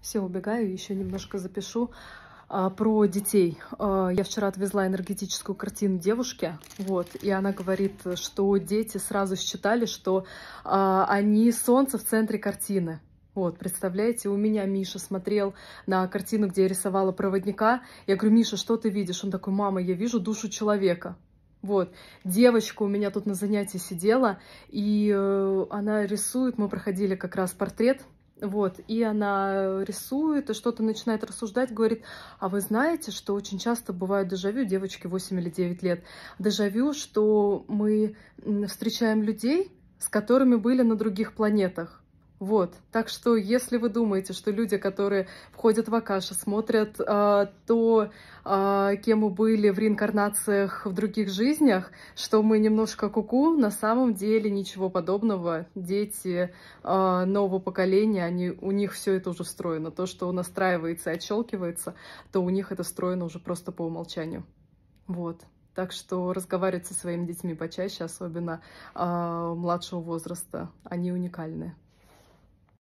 Все, убегаю, еще немножко запишу а, про детей. А, я вчера отвезла энергетическую картину девушке, вот, и она говорит, что дети сразу считали, что а, они солнце в центре картины. Вот, представляете, у меня Миша смотрел на картину, где я рисовала проводника. Я говорю, Миша, что ты видишь? Он такой, мама, я вижу душу человека. Вот, девочка у меня тут на занятии сидела, и э, она рисует, мы проходили как раз портрет вот, и она рисует и что-то начинает рассуждать, говорит, а вы знаете, что очень часто бывает дежавю, девочки 8 или 9 лет, дежавю, что мы встречаем людей, с которыми были на других планетах. Вот. Так что, если вы думаете, что люди, которые входят в Акаши, смотрят э, то, э, кем мы были в реинкарнациях в других жизнях, что мы немножко куку, -ку, на самом деле ничего подобного. Дети э, нового поколения, они, у них все это уже встроено. То, что настраивается и отщелкивается, то у них это встроено уже просто по умолчанию. Вот. Так что разговаривать со своими детьми почаще, особенно э, младшего возраста, они уникальны.